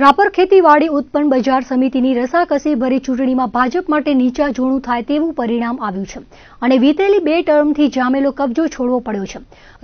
રાપર ખેતીવાડી ઉત્પન્ન બજાર સમિતિની રસાકસી ભરી ચૂંટણીમાં ભાજપ માટે નીચા જોણું થાય તેવું પરિણામ આવ્યું છે અને વીતેલી બે ટર્મથી જામેલો કબજો છોડવો પડ્યો છે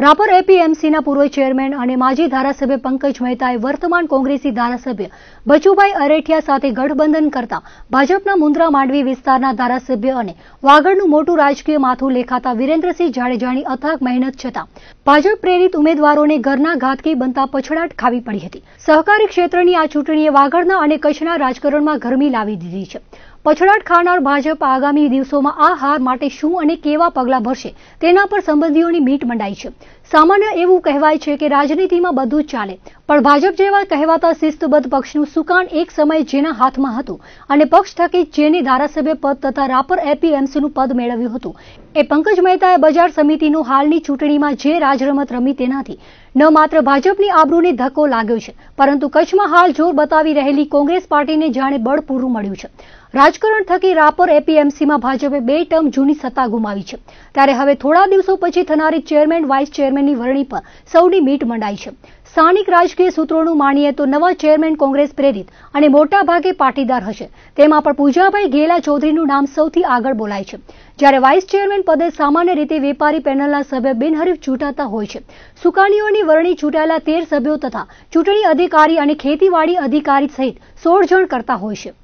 રાપર એપીએમસીના પૂર્વ ચેરમેન અને માજી ધારાસભ્ય પંકજ મહેતાએ વર્તમાન કોંગ્રેસી ધારાસભ્ય બચુભાઈ અરેઠિયા સાથે ગઠબંધન કરતા ભાજપના મુન્દ્રા માંડવી વિસ્તારના ધારાસભ્ય અને વાગડનું મોટું રાજકીય માથું લેખાતા વિરેન્દ્રસિંહ જાડેજાની અથાગ મહેનત છતાં ભાજપ પ્રેરિત ઉમેદવારોને ઘરના ઘાતકી બનતા પછડાટ ખાવી પડી હતી સહકારી ક્ષેત્રની આ ચૂંટણીએ વાગડના અને કચ્છના રાજકારણમાં ગરમી લાવી દીધી છે પછડાટ ખાનાર ભાજપ આગામી દિવસોમાં આ હાર માટે શું અને કેવા પગલાં ભરશે તેના પર સંબંધીઓની મીટ મંડાઈ છે સામાન્ય એવું કહેવાય છે કે રાજનીતિમાં બધું ચાલે પણ ભાજપ જેવા કહેવાતા શિસ્તબદ્ધ પક્ષનું સુકાન એક સમયે જેના હાથમાં હતું અને પક્ષ થકી જેને ધારાસભ્ય પદ તથા રાપર એપીએમસીનું પદ મેળવ્યું હતું એ પંકજ મહેતાએ બજાર સમિતિનું હાલની ચૂંટણીમાં જે રાજરમત રમી તેનાથી ન માત્ર ભાજપની આબરૂને ધક્કો લાગ્યો છે પરંતુ કચ્છમાં હાલ જોર બતાવી રહેલી કોંગ્રેસ પાર્ટીને જાણે બળ પૂરું મળ્યું છે રાજકારણ થકી રાપર એપીએમસીમાં ભાજપે બે ટર્મ જૂની સત્તા ગુમાવી છે ત્યારે હવે થોડા દિવસો પછી થનારી ચેરમેન વાઇસ ચેરમેનની વરણી પર સૌની મીટ મંડાઈ છે સ્થાનિક રાજકીય સૂત્રોનું માનીએ તો નવા ચેરમેન કોંગ્રેસ પ્રેરિત અને મોટાભાગે પાટીદાર હશે તેમાં પણ પૂજાભાઈ ઘેલા ચૌધરીનું નામ સૌથી આગળ બોલાય છે જ્યારે વાઇસ ચેરમેન પદે સામાન્ય રીતે વેપારી પેનલના સભ્ય બિનહરીફ ચૂંટાતા હોય છે સુકાનીઓની વરણી ચૂંટાયેલા તેર સભ્યો તથા ચૂંટણી અધિકારી અને ખેતીવાડી અધિકારી સહિત સોળ જણ કરતા હોય છે